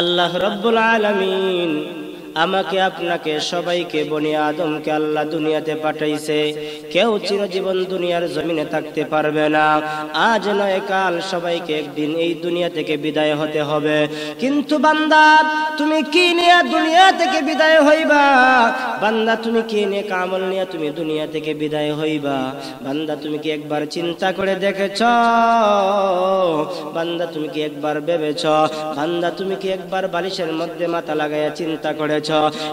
আল্লাহ রব্বুল আলমিন আমাকে আপনাকে সবাইকে বনি আদমকে আল্লাহ দুনিয়াতে পাঠাইছে কেউ চিরজীবন দুনিয়ার জমিনে থাকতে পারবে না আজ নয় কাল সবাইকে একদিন এই দুনিয়া থেকে বিদায় হতে হবে কিন্তু বান্দা তুমি কি নিয়ে দুনিয়া থেকে বিদায় হইবা বান্দা তুমি কি নিয়ে কামল নিয়ে তুমি দুনিয়া থেকে বিদায় হইবা বান্দা তুমি কি একবার চিন্তা করে দেখেছ বান্দা তুমি কি একবার ভেবেছ বান্দা তুমি কি একবার বালিশের মধ্যে মাথা লাগাইয়া চিন্তা করেছ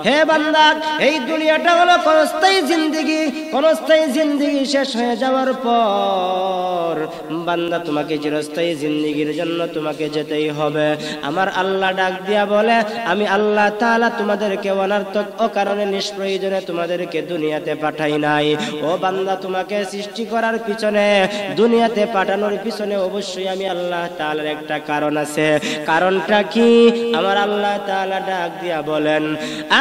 হে বান্দা এই দুনিয়াটা হলো কোনস্থায়ী জিন্দগি কোনস্থায়ী জিন্দগি শেষ হয়ে যাওয়ার পর বান্দা তোমাকে চিরস্থায়ী জিন্দগির জন্য তোমাকে যেতেই হবে আমার আল্লাহ ডাক দিয়া বলে আমি আল্লাহ তাআলা তোমাদেরকে অনার্থক ও কারণে প্রয়োজনে তোমাদেরকে দুনিয়াতে পাঠাই নাই ও বান্দা তোমাকে সৃষ্টি করার পিছনে দুনিয়াতে পাঠানোর পিছনে অবশ্যই আমি আল্লাহ তালার একটা কারণ আছে কারণটা কি আমার আল্লাহ তালা ডাক দিয়া বলেন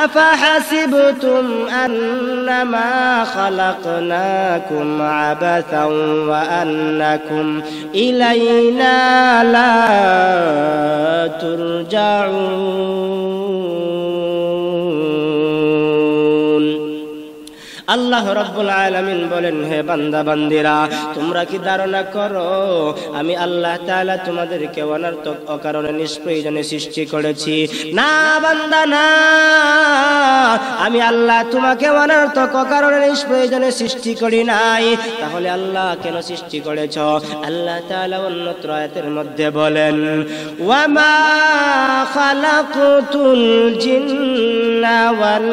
আফা হাসিবতুম আন্নামা ইলাইনা লা তুরজাউন আল্লাহ রব্বুল আলমিন বলেন হে বান্দা বান্দিরা তোমরা কি ধারণা করো আমি আল্লাহ তালা তোমাদেরকে অনার্থক অকারণে নিষ্প্রয়োজনে সৃষ্টি করেছি না বান্দা না আমি আল্লাহ তোমাকে অনার্থক অকারণে নিষ্প্রয়োজনে সৃষ্টি করি নাই তাহলে আল্লাহ কেন সৃষ্টি করেছ আল্লাহ তালা অন্যত্র আয়াতের মধ্যে বলেন ওয়ামা খালাকুতুল জিন্না ওয়াল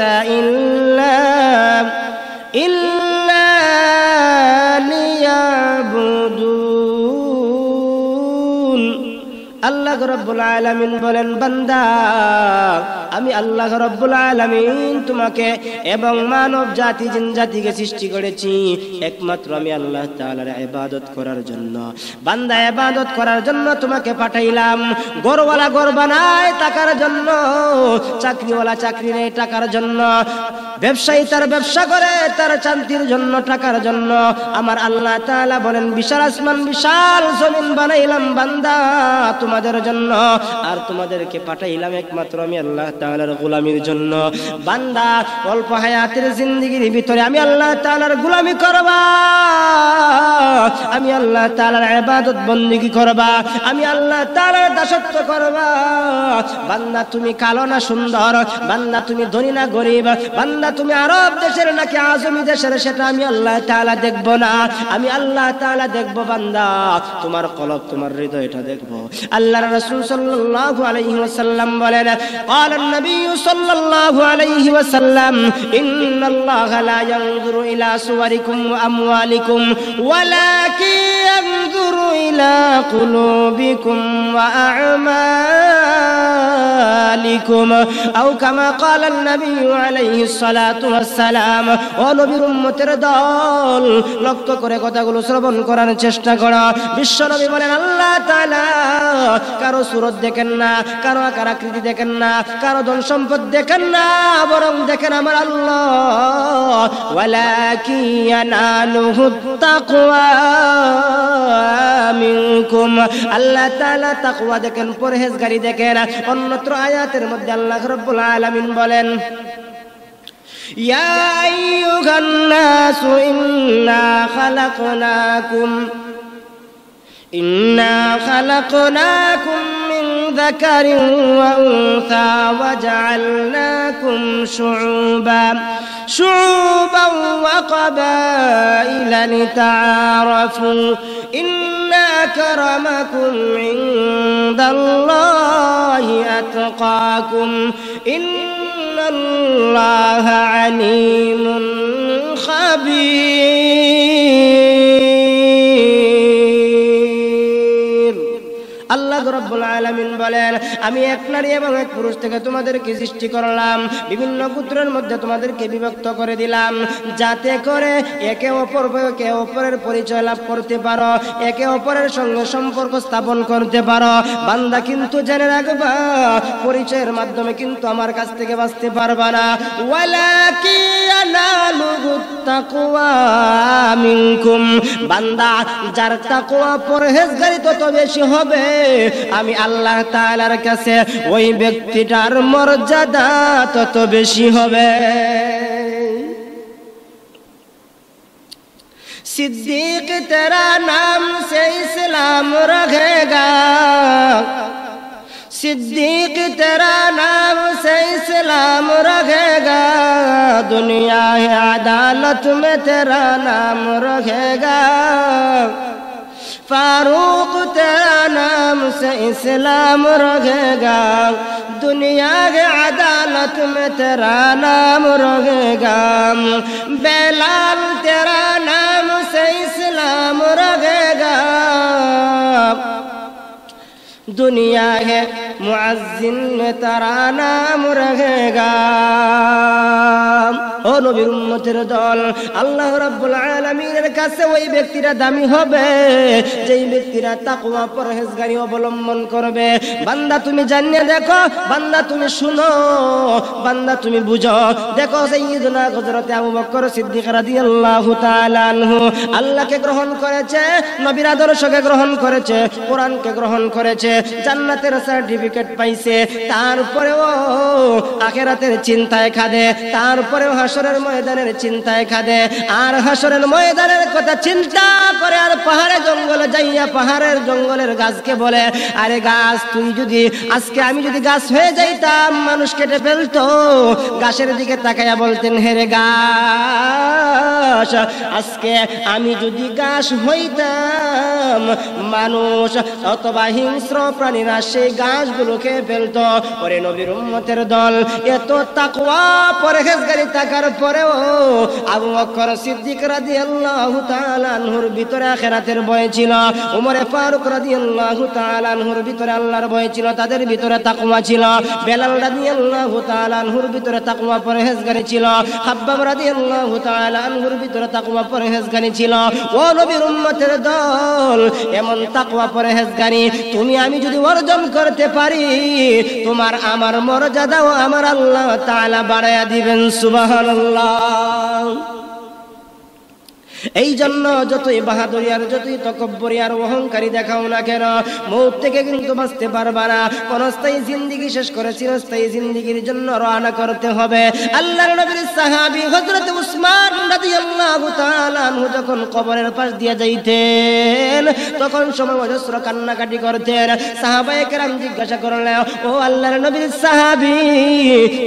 عيسى إلا إلا ليعبدون الله আল্লাহ রব্বুল বলেন বান্দা আমি আল্লাহ রব্বুল তোমাকে এবং মানব জাতি জিন জাতিকে সৃষ্টি করেছি একমাত্র আমি আল্লাহ করার জন্য বান্দা করার জন্য তোমাকে পাঠাইলাম গরওয়ালা গর বানায় টাকার জন্য চাকরিওয়ালা চাকরি নেই টাকার জন্য ব্যবসায়ী তার ব্যবসা করে তার শান্তির জন্য টাকার জন্য আমার আল্লাহ তালা বলেন বিশাল আসমান বিশাল জমিন বানাইলাম বান্দা তোমাদের জন্য আর তোমাদেরকে পাঠাইলাম একমাত্র আমি আল্লাহ তাআলার গুলামির জন্য বান্দা অল্প হায়াতের জিন্দগির ভিতরে আমি আল্লাহ তাআলার গুলামি করবা আমি আল্লাহ তাআলার আবাদত বন্দিগি করবা আমি আল্লাহ তাআলার দাসত্ব করবা বান্দা তুমি কালো না সুন্দর বান্দা তুমি ধনী না গরিব বান্দা তুমি আরব দেশের নাকি আজমি দেশের সেটা আমি আল্লাহ তাআলা দেখবো না আমি আল্লাহ তাআলা দেখবো বান্দা তোমার কলব তোমার হৃদয়টা দেখবো আল্লাহর صلى الله عليه وسلم ولنا قال النبي صلى الله عليه وسلم إن الله لا ينظر إلى صوركم وأموالكم ولكن ينظر إلى قلوبكم وأعمالكم أو كما قال النبي عليه الصلاة والسلام ونبير برم تردال করে কথাগুলো শ্রবণ করার চেষ্টা করো বিশ্বনবী বলেন الله تعالى কারো সুরত দেখেন না কারো আকার আকৃতি দেখেন না কারো ধন সম্পদ দেখেন না বরং দেখেন আমার আল্লাহ আল্লাহ তালা তাকুয়া দেখেন পরহেজগারি দেখেন অন্যত্র আয়াতের মধ্যে আল্লাহ রব্বুল আলমিন বলেন يا أيها الناس إنا خلقناكم إنا خلقناكم من ذكر وأنثى وجعلناكم شعوبا شعوبا وقبائل لتعارفوا إن كرمكم عند الله أتقاكم إن الله عليم خبير আল্লাহ রব্বুল আলামিন বলেন আমি এক নারী এবং এক পুরুষ থেকে তোমাদেরকে সৃষ্টি করলাম বিভিন্ন গোত্রের মধ্যে তোমাদেরকে বিভক্ত করে দিলাম যাতে করে একে অপর একে অপরের পরিচয় লাভ করতে পারো একে অপরের সঙ্গে সম্পর্ক স্থাপন করতে পারো বান্দা কিন্তু জেনে রাখবা পরিচয়ের মাধ্যমে কিন্তু আমার কাছ থেকে বাঁচতে পারবা না বান্দা যার তাকোয়া পরহেজগারি তত বেশি হবে আমি আল্লাহ তালার কাছে ওই ব্যক্তিটার মর্যাদা তত বেশি হবে সিদ্দিক তেরা নাম সে ইসলাম রঘেগা সিদ্দিক তেরা নাম সে ইসলাম রঘেগা দুনিয়া আদালত মে তেরা নাম রঘেগা فاروق تیرا نام سے اسلام رغ گا دنیا کے عدالت میں تیرا نام رغ گا بیلال تیرا نام سے اسلام رغے گا دنیا ہے মুআজ্জিন তারা নাম রহেগা ও নবীর উম্মতের দল আল্লাহ রাব্বুল আলামিনের কাছে ওই ব্যক্তিরা দামি হবে যেই ব্যক্তিরা তাকওয়া পরহেজগারি অবলম্বন করবে বান্দা তুমি জানিয়ে দেখো বান্দা তুমি শুনো বান্দা তুমি বুঝো দেখো সাইয়্যিদুনা হযরত আবু বকর সিদ্দিক রাদিয়াল্লাহু তাআলা আনহু আল্লাহকে গ্রহণ করেছে নবীর আদর্শকে গ্রহণ করেছে কোরআনকে গ্রহণ করেছে জান্নাতের সার্টিফিকেট সার্টিফিকেট পাইছে তারপরেও আখেরাতের চিন্তায় খাদে তারপরেও হাসরের ময়দানের চিন্তায় খাদে আর হাসরের ময়দানের কথা চিন্তা করে আর পাহাড়ে জঙ্গলে যাইয়া পাহাড়ের জঙ্গলের গাছকে বলে আরে গাছ তুই যদি আজকে আমি যদি গাছ হয়ে যাইতাম মানুষ কেটে ফেলতো গাছের দিকে তাকাইয়া বলতেন হেরে গাছ আজকে আমি যদি গাছ হইতাম মানুষ অথবা হিংস্র প্রাণীরা সেই গাছ গুলোকে ফেলতো পরে নবীর উম্মতের দল এত তাকওয়া পরহেজগারি থাকার পরেও আবু অক্ষর সিদ্দিক রাজি আল্লাহ তালানহুর ভিতরে আখিরাতের ভয় ছিল উমরে ফারুক রাজি আল্লাহ তালানহুর ভিতরে আল্লাহর ভয় ছিল তাদের ভিতরে তাকুয়া ছিল বেলাল রাজি আল্লাহ তালানহুর ভিতরে তাকওয়া পরহেজগারি ছিল হাব্বাব রাজি আল্লাহ তালানহুর ভিতরে তাকওয়া পরহেজগারি ছিল ও নবীর উম্মতের দল এমন তাকওয়া পরহেজগারি তুমি আমি যদি অর্জন করতে পারি পারি তোমার আমার মর্যাদাও আমার আল্লাহ তালা বাড়াইয়া দিবেন সুবাহ এই জন্য যতই বাহাদুরি আর যতই তকব্বরি আর অহংকারী দেখাও না কেন মৌত থেকে কিন্তু বাঁচতে পারবা না ক্ষণস্থায়ী জিন্দিগি শেষ করে চিরস্থায়ী জিন্দিগির জন্য রওনা করতে হবে আল্লাহ নবীর সাহাবি হজরত উসমান রাদিয়াল্লাহু তাআলা যখন কবরের পাশ দিয়ে যাইতেন তখন সময় অজস্র কান্নাকাটি করতেন সাহাবায়ে কেরাম জিজ্ঞাসা করলেন ও আল্লাহর নবীর সাহাবি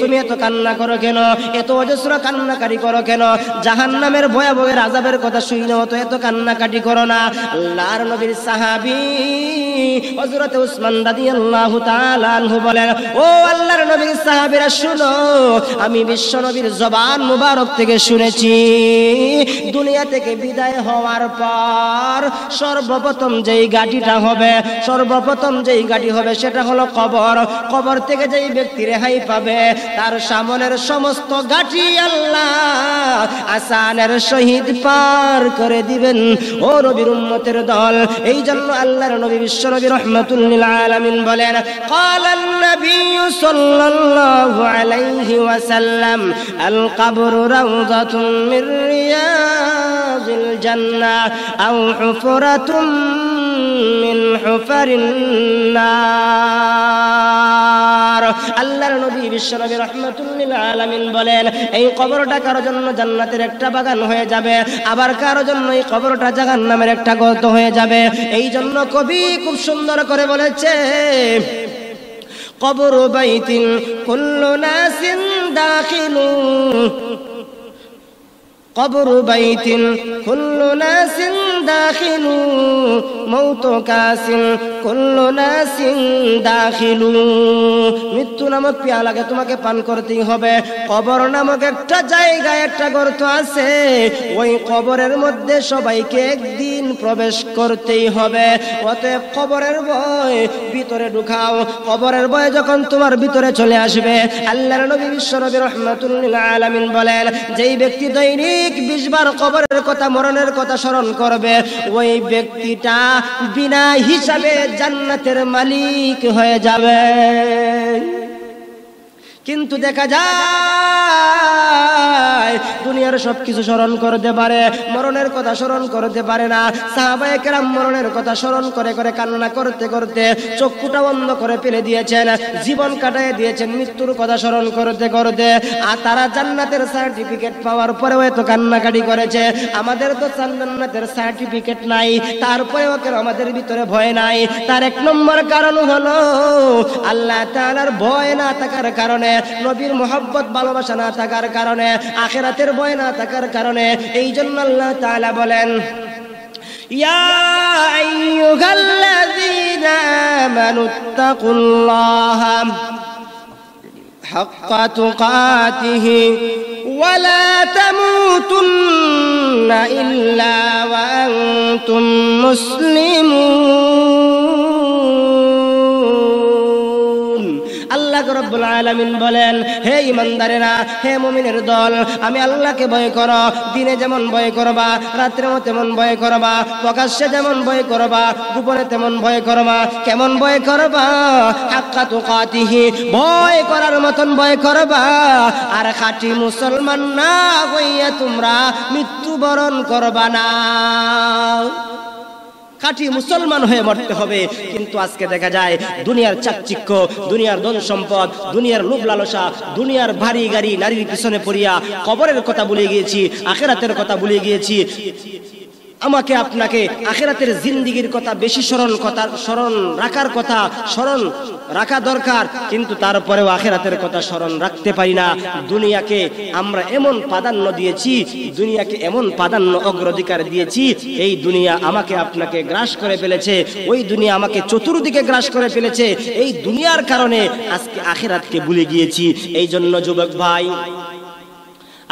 তুমি এত কান্না করো কেন এত অজস্র কান্নাকারি করো কেন জাহান্নামের ভয়াবহের আযাবের কথা শুইলেও তো এত কান্নাকাটি করো না আল্লাহর নবীর সাহাবি হযরত উসমান রাদিয়াল্লাহু তাআলা আনহু বলেন ও আল্লাহর নবীর সাহাবীরা শুনো আমি বিশ্ব নবীর জবান মুবারক থেকে শুনেছি দুনিয়া থেকে বিদায় হওয়ার পর সর্বপ্রথম যেই গাড়িটা হবে সর্বপ্রথম যেই গাড়ি হবে সেটা হলো কবর কবর থেকে যেই ব্যক্তি রেহাই পাবে তার সামনের সমস্ত গাঠি আল্লাহ আসানের শহীদ পার করে দিবেন ও নবীর উম্মতের দল এই জন্য আল্লাহর নবী বিশ্ব والشرب رحمة للعالمين بلينا قال النبي صلى الله عليه وسلم القبر روضة من رياض الجنة أو حفرة من حفر النار আল্লাহর নবী বিশ্ব নবী রহমতুল্লিল আলমিন বলেন এই কবরটা কারো জন্য জান্নাতের একটা বাগান হয়ে যাবে আবার কারো জন্য এই কবরটা জাগান নামের একটা গত হয়ে যাবে এই জন্য কবি খুব সুন্দর করে বলেছে কবর বাইতিন কুল্লু নাসিন দাখিলু কবর বাইতিন কুল্লু নাসিন داخل মৌত কাসিন কল্লো নাসিন দাখিলু মৃত্যু নামক লাগে তোমাকে পান করতেই হবে কবর নামক একটা জায়গায় একটা গর্ত আছে ওই কবরের মধ্যে সবাইকে একদিন প্রবেশ করতেই হবে অতএব কবরের বয় ভিতরে ঢুকাও কবরের বয় যখন তোমার ভিতরে চলে আসবে আল্লাহ নবী বিশ্ব নবী রহমাতুল্লাহ আলমিন বলেন যেই ব্যক্তি দৈনিক বিশবার কবরের কথা মরণের কথা স্মরণ করবে ওই ব্যক্তিটা বিনা হিসাবে জান্নাতের মালিক হয়ে যাবে কিন্তু দেখা যায় দুনিয়ার সবকিছু স্মরণ করতে পারে মরণের কথা স্মরণ করতে পারে না সাহাবায়ে মরণের কথা স্মরণ করে করে কান্না করতে করতে চক্ষুটা বন্ধ করে ফেলে দিয়েছেন জীবন কাটায় দিয়েছেন মৃত্যুর কথা স্মরণ করতে করতে আর তারা জান্নাতের সার্টিফিকেট পাওয়ার পরেও এত কান্নাকাটি করেছে আমাদের তো জান্নাতের সার্টিফিকেট নাই তারপরেও কেন আমাদের ভিতরে ভয় নাই তার এক নম্বর কারণ হলো আল্লাহ তালার ভয় না থাকার কারণে নবীর মোহাব্বত ভালোবাসা না থাকার কারণে আখিরাতের ভয় না থাকার কারণে এইজন্য আল্লাহ তাআলা বলেন يا أيها الذين حق تقاته ولا تموتن إلا وأنتم مسلمون রব্বুল বলেন হে ইমানদারেরা হে দল আমি আল্লাহকে ভয় করো দিনে যেমন ভয় করবা রাত্রেও তেমন ভয় করবা প্রকাশ্যে যেমন ভয় করবা গোপনে তেমন ভয় করবা কেমন ভয় করবা হাক্কা তো কাতিহি ভয় করার মতন ভয় করবা আর খাঁটি মুসলমান না হইয়া তোমরা মৃত্যুবরণ করবা না খাঁটি মুসলমান হয়ে মরতে হবে কিন্তু আজকে দেখা যায় দুনিয়ার চাকচিক্য দুনিয়ার ধন সম্পদ দুনিয়ার লোভ লালসা দুনিয়ার ভারী গাড়ি নারীর পিছনে পড়িয়া কবরের কথা ভুলে গিয়েছি আখেরাতের কথা ভুলে গিয়েছি আমাকে আপনাকে আখেরাতের জিন্দিগির কথা বেশি স্মরণ কথা স্মরণ রাখার কথা স্মরণ রাখা দরকার কিন্তু তারপরেও আখেরাতের কথা স্মরণ রাখতে পারি না দুনিয়াকে আমরা এমন প্রাধান্য দিয়েছি দুনিয়াকে এমন প্রাধান্য অগ্রাধিকার দিয়েছি এই দুনিয়া আমাকে আপনাকে গ্রাস করে ফেলেছে ওই দুনিয়া আমাকে চতুর্দিকে গ্রাস করে ফেলেছে এই দুনিয়ার কারণে আজকে আখেরাতকে ভুলে গিয়েছি এই জন্য যুবক ভাই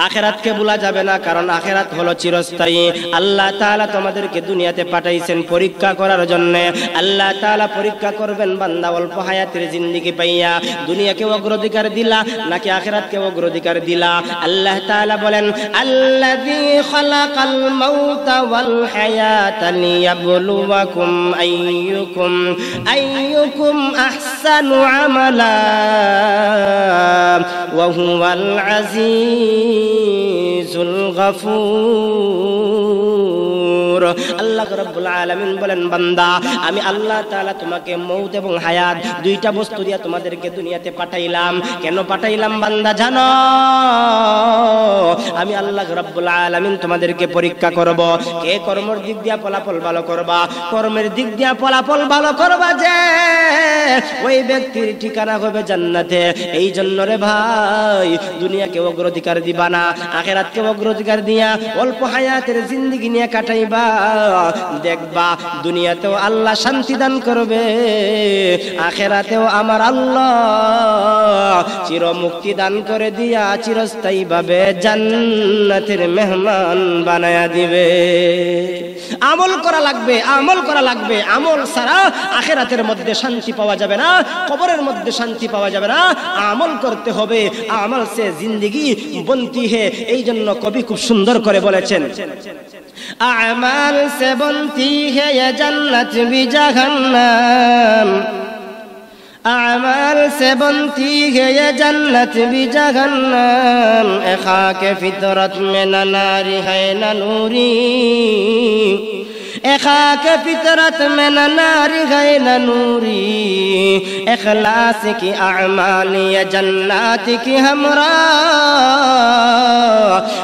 আখেরাতকে বলা যাবে না কারণ আখেরাত হলো চিরস্থায়ী আল্লাহ তাআলা তোমাদেরকে দুনিয়াতে পাঠাইছেন পরীক্ষা করার জন্য আল্লাহ তাআলা পরীক্ষা করবেন বান্দা অল্প হায়াতের জিন্দিগি পাইয়া দুনিয়াকে অগ্রাধিকার দিলা নাকি আখেরাতকে অগ্রাধিকার দিলা আল্লাহ তাআলা বলেন আল্লাযী খালাকাল মাউতা ওয়াল হায়াতা লিয়াবলুয়াকুম আইয়ুকুম আইয়ুকুম আহসানু আমালা ওয়া হুয়াল আযীম العزيز الغفور আল্লাহ আলামিন বলেন বান্দা আমি আল্লাহ তাআলা তোমাকে মৌত এবং হায়াত দুইটা বস্তু তোমাদেরকে দুনিয়াতে পাঠাইলাম কেন পাঠাইলাম বান্দা জানো আমি আল্লাহ আলামিন তোমাদেরকে পরীক্ষা করব কে কর্মের দিক দিয়া ফলাফল ভালো করবা কর্মের দিক দিয়া ফলাফল ভালো করবা যে ওই ব্যক্তির ঠিকানা হবে জান্নাতে এই জন্য রে ভাই দুনিয়াকে অগ্রাধিকার দিবা না আখেরাতকে অগ্রাধিকার দিয়া অল্প হায়াতের জিন্দগি নিয়ে কাটাইবা দেখবা দুনিয়াতেও আল্লাহ শান্তি দান করবে আখেরাতেও আমার আল্লাহ চির মুক্তি দান করে দিয়া চিরস্থায়ী ভাবে জান্নাতের মেহমান বানায়া দিবে আমল করা লাগবে আমল করা লাগবে আমল ছাড়া আখেরাতের মধ্যে শান্তি পাওয়া যাবে না কবরের মধ্যে শান্তি পাওয়া যাবে না আমল করতে হবে আমল সে জিন্দিগি বন্তি হে এই জন্য কবি খুব সুন্দর করে বলেছেন আমার সে বলতি হে জন্নত বিজঘন্ন আমার সে বন্তি হে জন্নত বিজঘন্ন এখা কে ফিতরত মে না নারী হে না اخاك فطرت میں نہ ناری گئے نہ نوری اخلاص کی اعمال یا جنات کی ہمراہ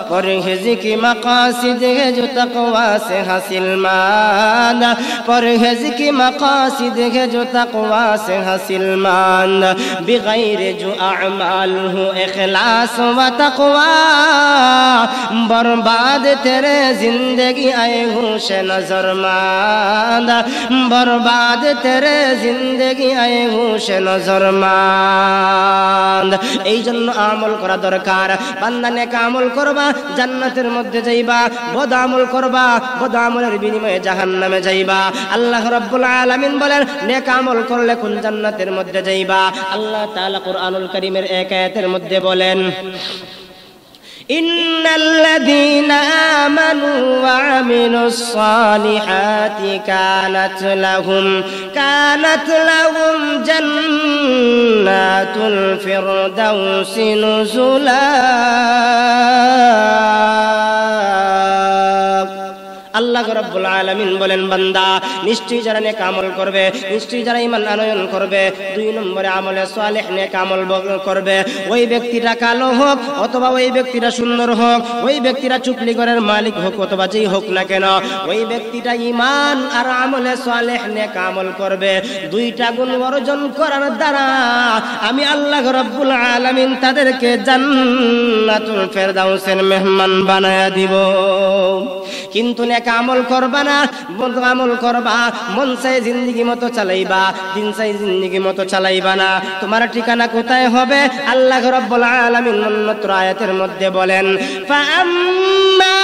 پرہز کی مقاصد ہے جو تقوا سے حاصل مان پرہز کی مقاصد ہے جو تقوا سے حاصل مان بغیر جو اعمال ہو اخلاص و تقوا برباد تیرے زندگی آئے ہوش نظر शर्माद বরবাদ तेरे জিন্দগি आए হুশে নজর এই জন্য আমল করা দরকার বান্দা কামল করবা জান্নাতের মধ্যে যাইবা বদ করবা বদ বিনিময়ে বিনিময়ে জাহান্নামে যাইবা আল্লাহ রব্বুল আলামিন বলেন নেক আমল করলে কোন জান্নাতের মধ্যে যাইবা আল্লাহ তাআলা কোরআনুল কারীমের এক আয়াতের মধ্যে বলেন إن الذين آمنوا وعملوا الصالحات كانت لهم كانت لهم جنات الفردوس نزلاً আল্লাহ রব্বুল আলামিন বলেন বান্দা নিশ্চয়ই যারা নেক আমল করবে নিশ্চয়ই যারা ইমান আনয়ন করবে দুই নম্বরে আমলে সালেহ নেক আমল করবে ওই ব্যক্তিটা কালো হোক অথবা ওই ব্যক্তিটা সুন্দর হোক ওই ব্যক্তিটা ঘরের মালিক হোক অথবা যেই হোক না কেন ওই ব্যক্তিটা ইমান আর আমলে সালেহ নেক আমল করবে দুইটা গুণ অর্জন করার দ্বারা আমি আল্লাহ রব্বুল আলামিন তাদেরকে জান্নাতুল ফেরদাউসের মেহমান বানায়া দিব কিন্তু নেক আমল করবা না বন্ধু আমল করবা মন চাই জিন্দগি মতো চালাইবা দিন চাই জিন্দগি মতো চালাইবা না তোমার ঠিকানা কোথায় হবে আল্লাহ রব্বুল আলামিন অন্যত্র আয়াতের মধ্যে বলেন فأما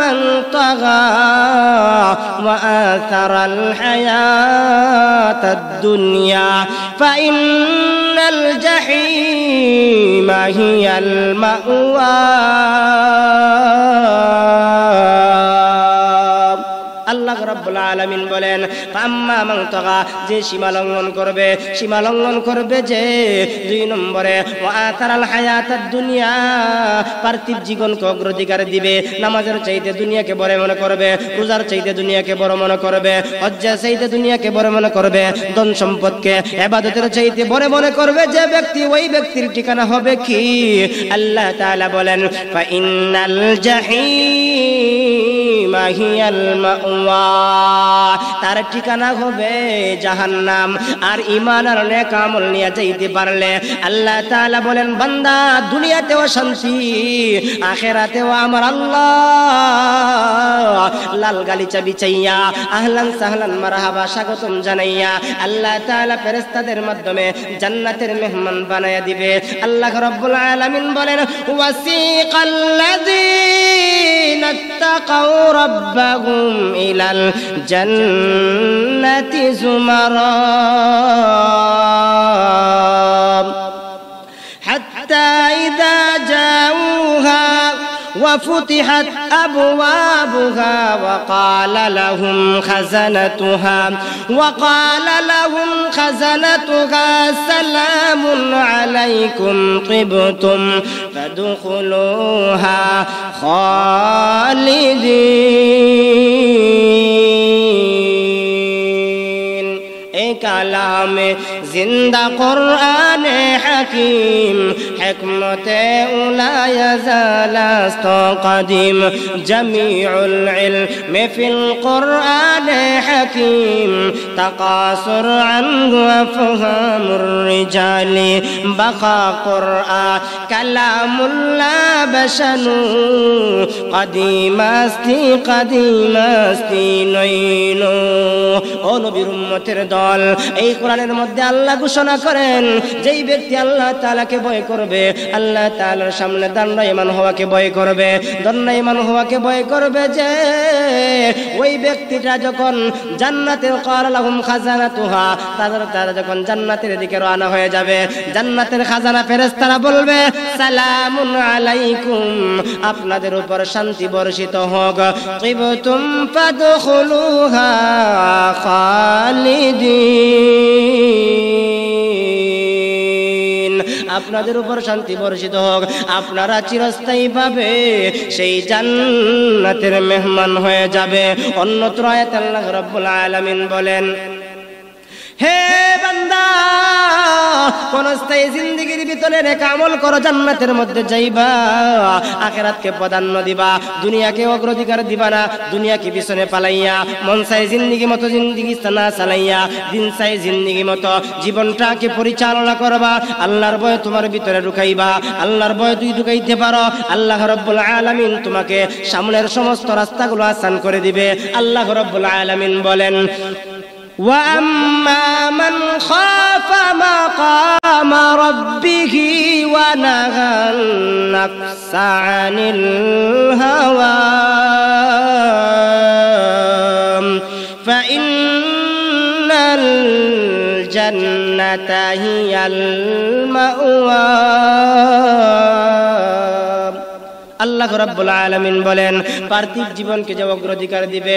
من طغى وآثر الحياة الدنيا فإن الجحيم هي المأوى রব্বুল বলেন মাংতগা যে সীমা লঙ্ঘন করবে সীমা লঙ্ঘন করবে যে দুই নম্বরে আতারাল দুনিয়া পার্থিব জীবনকে অগ্রাধিকার দিবে নামাজের চাইতে দুনিয়াকে বড় মনে করবে রোজার চাইতে দুনিয়াকে বড় মনে করবে হজ্জা চাইতে দুনিয়াকে বড় মনে করবে ধন সম্পদকে এবাদতের চাইতে বড় মনে করবে যে ব্যক্তি ওই ব্যক্তির ঠিকানা হবে কি আল্লাহ তাআলা বলেন জাহিম মাহিয়াল মাওয়া তার ঠিকানা হবে জাহান্নাম আর ইমান আর নেক আমল নিয়ে যাইতে পারলে আল্লাহ তাআলা বলেন বান্দা দুনিয়াতেও শান্তি আখেরাতেও আমার আল্লাহ লাল গালিচা বিছাইয়া আহলান সাহলান মারহাবা স্বাগতম জানাইয়া আল্লাহ তাআলা ফেরেশতাদের মাধ্যমে জান্নাতের মেহমান বানায়া দিবে আল্লাহ রাব্বুল আলামিন বলেন ওয়াসিকাল্লাযীনা ربهم إلى الجنة زمرا حتى إذا جاءوها وفتحت أبوابها وقال لهم خزنتها وقال لهم خزنتها سلام عليكم طبتم فادخلوها خالدين كلام زند قرآن حكيم حكمته لا يزال است قديم جميع العلم في القرآن حكيم تقاصر عنه أفهام الرجال بقى قرآن كلام لا بشنو قديم استي قديم استي نينو او نبي رمتر دال اي قران المدل আল্লাহ ঘোষণা করেন যেই ব্যক্তি আল্লাহ তালাকে ভয় করবে আল্লাহ তালার সামনে দণ্ডায়মান হওয়াকে ভয় করবে দণ্ডায়মান হওয়াকে ভয় করবে যে ওই ব্যক্তিটা যখন জান্নাতের করলাহুম খাজানা তুহা তাদের তারা যখন জান্নাতের দিকে রওনা হয়ে যাবে জান্নাতের খাজানা ফেরেস তারা বলবে সালামুন আলাইকুম আপনাদের উপর শান্তি বর্ষিত হোক পাদ ফাদখুলুহা খালিদিন আপনাদের উপর শান্তি বর্ষিত হোক আপনারা চিরস্থায়ী পাবে সেই জান্নাতের মেহমান হয়ে যাবে অন্যত্র আয়াত আল্লাহ রব্বুল আলামিন বলেন হে বান্দা কোন স্থায়ী জিন্দগির ভিতরে রেখে আমল করো জান্নাতের মধ্যে যাইবা আখেরাতকে প্রাধান্য দিবা দুনিয়াকে অগ্রাধিকার দিবা না দুনিয়াকে পিছনে পালাইয়া মন চাই জিন্দগি মতো জিন্দগি না চালাইয়া দিন চাই জিন্দগি মতো জীবনটাকে পরিচালনা করবা আল্লাহর বয় তোমার ভিতরে ঢুকাইবা আল্লাহর বয় তুই ঢুকাইতে পারো আল্লাহ রব্বুল আলমিন তোমাকে সামনের সমস্ত রাস্তাগুলো আসান করে দিবে আল্লাহ রব্বুল আলমিন বলেন وأما من خاف مقام ربه ونهى النفس عن الهوى فإن الجنة هي المأوى আল্লাহ রব্বুল আলমিন বলেন পার্থিব জীবনকে যে অগ্রাধিকার দিবে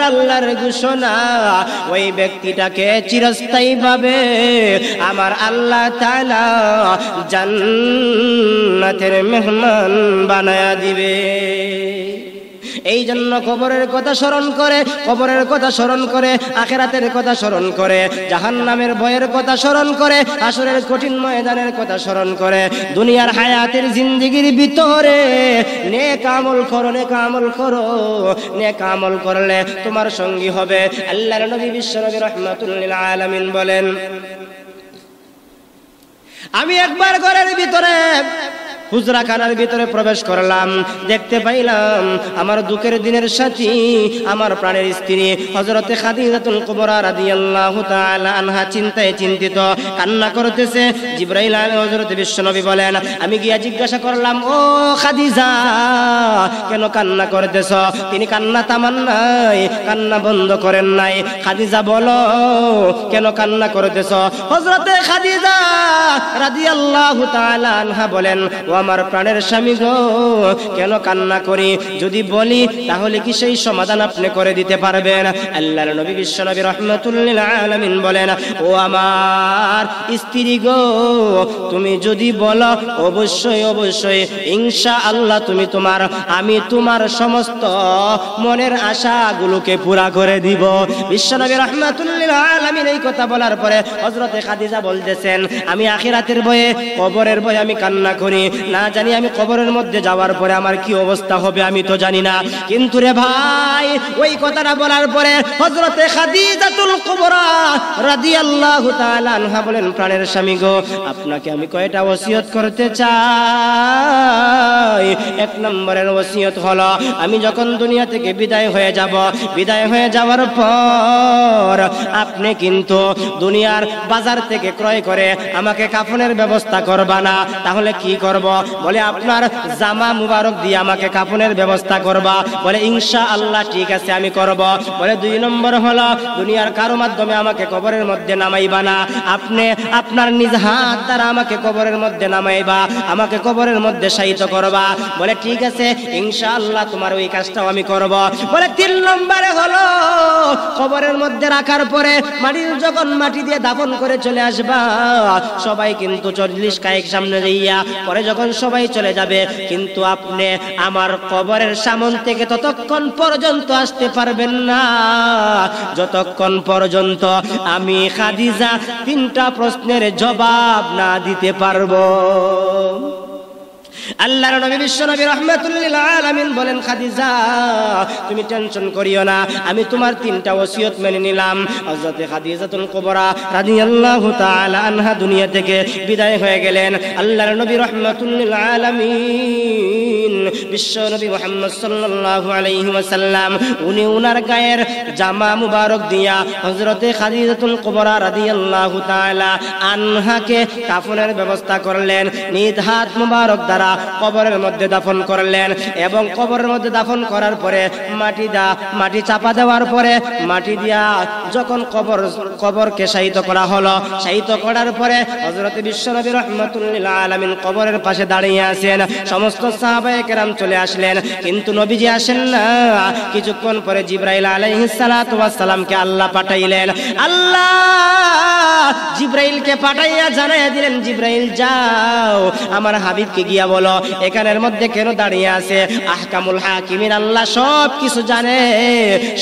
আমার আল্লাহর ঘোষণা ওই ব্যক্তিটাকে চিরস্থায়ী ভাবে আমার আল্লাহ তালা জান্নাতের মেহমান বানায়া দিবে এই জন্য কবরের কথা স্মরণ করে কবরের কথা স্মরণ করে আখেরাতের কথা স্মরণ করে জাহান নামের ভয়ের কথা স্মরণ করে আসরের কঠিন ময়দানের কথা স্মরণ করে দুনিয়ার হায়াতের জিন্দিগির ভিতরে নে কামল করো নে কামল করো নে কামল করলে তোমার সঙ্গী হবে আল্লাহর নবী বিশ্ব নবী রহমাতুল্লিল আলমিন বলেন আমি একবার ঘরের ভিতরে হুজরাখানার ভিতরে প্রবেশ করলাম দেখতে পাইলাম আমার দুঃখের দিনের সাথী আমার প্রাণের স্ত্রী হজরতে খাদিজাতুল কুবরা রাদিয়াল্লাহু তাআলা আনহা চিন্তায় চিন্তিত কান্না করতেছে জিব্রাইল আলী হজরতে বিশ্বনবী বলেন আমি গিয়া জিজ্ঞাসা করলাম ও খাদিজা কেন কান্না করতেছ তিনি কান্না তামান নাই কান্না বন্ধ করেন নাই খাদিজা বলো কেন কান্না করতেছ হজরতে খাদিজা রাদিয়াল্লাহু তাআলা আনহা বলেন ওয়া আমার প্রাণের স্বামী গো কেন কান্না করি যদি বলি তাহলে কি সেই সমাধান আপনি করে দিতে পারবেন আল্লাহ নবী বিশ্ব নবী আলমিন বলেন ও আমার স্ত্রী গো তুমি যদি বলো অবশ্যই অবশ্যই ইংসা আল্লাহ তুমি তোমার আমি তোমার সমস্ত মনের আশাগুলোকে পুরা করে দিব বিশ্বনবী রহমাতুল্লিল আলমিন এই কথা বলার পরে হজরতে খাদিজা বলতেছেন আমি আখিরাতের বয়ে কবরের বয়ে আমি কান্না করি না জানি আমি কবরের মধ্যে যাওয়ার পরে আমার কি অবস্থা হবে আমি তো জানি না কিন্তু রে ভাই ওই কথাটা বলার পরে হজরতে খাদিজাতুল কুবরা রাদিয়াল্লাহু তাআলা আনহা বলেন প্রাণের স্বামী গো আপনাকে আমি কয়টা ওসিয়ত করতে চাই এক নম্বরের ওসিয়ত হলো আমি যখন দুনিয়া থেকে বিদায় হয়ে যাব বিদায় হয়ে যাওয়ার পর আপনি কিন্তু দুনিয়ার বাজার থেকে ক্রয় করে আমাকে কাফনের ব্যবস্থা করবা না তাহলে কি করব বলে আপনার জামা মুবারক দিয়ে আমাকে কাপনের ব্যবস্থা করবা বলে ইনশা আল্লাহ ঠিক আছে আমি করব বলে দুই নম্বর হলো দুনিয়ার কারো মাধ্যমে আমাকে কবরের মধ্যে নামাইবা না আপনি আপনার নিজ হাত দ্বারা আমাকে কবরের মধ্যে নামাইবা আমাকে কবরের মধ্যে সাহিত করবা বলে ঠিক আছে ইনশা আল্লাহ তোমার ওই কাজটাও আমি করব বলে তিন নম্বরে হলো কবরের মধ্যে রাখার পরে মাটির যখন মাটি দিয়ে দাফন করে চলে আসবা সবাই কিন্তু চল্লিশ কায়েক সামনে যাইয়া পরে যখন সবাই চলে যাবে কিন্তু আপনি আমার কবরের সামন থেকে ততক্ষণ পর্যন্ত আসতে পারবেন না যতক্ষণ পর্যন্ত আমি খাদিজা তিনটা প্রশ্নের জবাব না দিতে পারবো আল্লাহর নবী বিশ্ব নবী রহমাতুল্লিল আলামিন বলেন খাদিজা তুমি টেনশন করিও না আমি তোমার তিনটা ওসিয়ত মেনে নিলাম হযরতে খাদিজাতুল কুবরা রাদিয়াল্লাহু তাআলা আনহা দুনিয়া থেকে বিদায় হয়ে গেলেন আল্লাহর নবী রহমাতুল্লিল আলামিন বিশ্ব নবী মুহাম্মদ সাল্লাল্লাহু আলাইহি ওয়াসাল্লাম উনি উনার গায়ের জামা মুবারক দিয়া হযরতে খাদিজাতুল কুবরা রাদিয়াল্লাহু তাআলা আনহাকে কাফনের ব্যবস্থা করলেন নিজ হাত মুবারক দ্বারা কবরের মধ্যে দাফন করলেন এবং কবরের মধ্যে দাফন করার পরে মাটি দা মাটি চাপা দেওয়ার পরে মাটি দিয়া যখন কবর কবরকে সাহিত করা হলো সাহিত করার পরে হজরত বিশ্বনবী রহমতুল্লিল আলমিন কবরের পাশে দাঁড়িয়ে আছেন সমস্ত সাহাবায়ে কেরাম চলে আসলেন কিন্তু নবীজি আসেন না কিছুক্ষণ পরে জিব্রাইল আলাইহিসালামকে আল্লাহ পাঠাইলেন আল্লাহ জিব্রাইলকে পাঠাইয়া জানাইয়া দিলেন জিব্রাইল যাও আমার হাবিবকে গিয়া বলো এখানের মধ্যে কেন দাঁড়িয়ে আছে আহকামুল হাকিমিন আল্লাহ সব কিছু জানে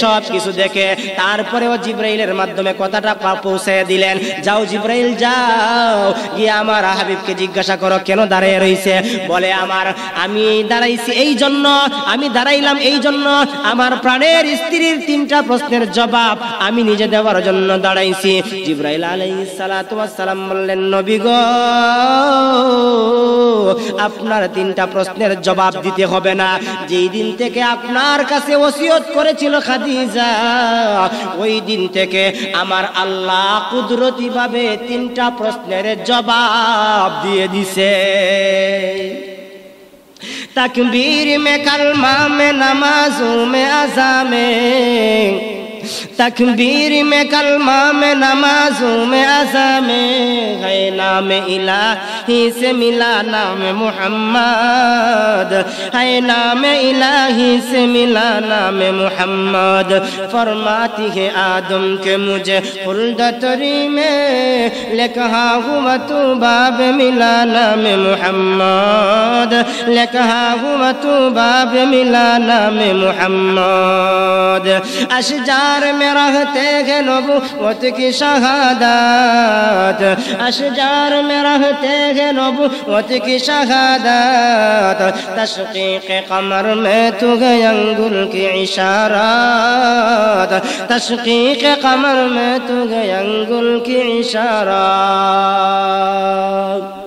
সব কিছু দেখে তারপরেও জিব্রাইলের মাধ্যমে কথাটা পৌঁছে দিলেন যাও জিব্রাইল যাও গিয়ে আমার হাবিবকে জিজ্ঞাসা করো কেন দাঁড়িয়ে রয়েছে বলে আমার আমি দাঁড়াইছি এই জন্য আমি দাঁড়াইলাম এই জন্য আমার প্রাণের স্ত্রীর তিনটা প্রশ্নের জবাব আমি নিজে দেওয়ার জন্য দাঁড়াইছি জিব্রাইল আলাই সালাম বললেন নবী গো আপনি আপনার তিনটা প্রশ্নের জবাব দিতে হবে না যেই দিন থেকে আপনার কাছে ওসিয়ত করেছিল খাদিজা ওই দিন থেকে আমার আল্লাহ কুদরতিভাবে তিনটা প্রশ্নের জবাব দিয়ে দিছে তাকবীর মে কালমা মে নামাজ মে আজামে तकबीर में कलमा में नमाजों में आसा में है नाम इलाही से मिला नाम मोहम्मद है नाम इलाही से मिला नाम मोहम्मद फरमाती है आदम के मुझे फुलदतरी में ले कहा हुआ तू बाब मिला नाम मोहम्मद ले कहा हुआ तू बाब मिला नाम मोहम्मद अशजार अख्तियार में रखते हैं नबूत की शहादत अशजार में रखते हैं नबूत की शहादत तशकीक कमर में तुग अंगुल की इशारात तशकीक कमर में तुग अंगुल की इशारात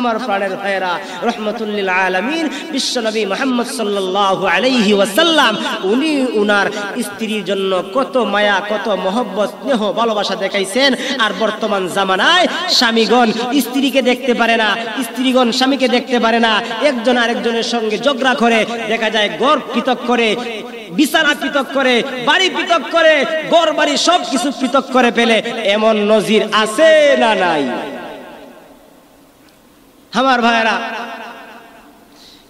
আমার প্রাণের ভাইরা রহমতুল্লিল আলমিন বিশ্বনবী মোহাম্মদ সাল্লাহ আলাইহি ওয়াসাল্লাম উনি উনার স্ত্রীর জন্য কত মায়া কত মহব্বত স্নেহ ভালোবাসা দেখাইছেন আর বর্তমান জামানায় স্বামীগণ স্ত্রীকে দেখতে পারে না স্ত্রীগণ স্বামীকে দেখতে পারে না একজন আরেকজনের সঙ্গে ঝগড়া করে দেখা যায় গর্ব পৃথক করে বিছানা পৃথক করে বাড়ি পৃথক করে গড় বাড়ি সব কিছু পৃথক করে ফেলে এমন নজির আছে না নাই আমার ভাইরা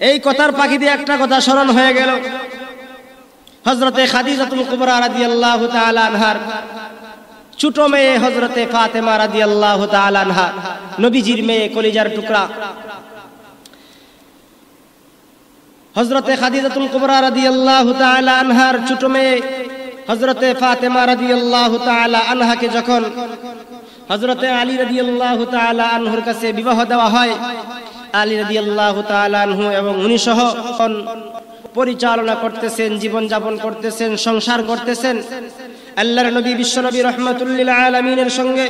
এই কথার পাখি দিয়ে একটা কথা স্মরণ হয়ে গেল হজরতে খাদিজাতুল কুবরা রাদি আল্লাহ আনহার ছোট মেয়ে হজরতে ফাতেমা রাদি আল্লাহ আনহা নবীজির মেয়ে কলিজার টুকরা হজরতে খাদিজাতুল কুবরা রাদি আল্লাহ আনহার ছোট মেয়ে হজরতে ফাতেমা রাদি আল্লাহ আনহাকে যখন হজরতে আলী রাজি আল্লাহ আনহুর কাছে বিবাহ দেওয়া হয় আলী রাজি আল্লাহ আনহু এবং উনি সহ পরিচালনা করতেছেন জীবনযাপন করতেছেন সংসার করতেছেন আল্লাহর নবী বিশ্বনবী রহমতুল্লিল আলমিনের সঙ্গে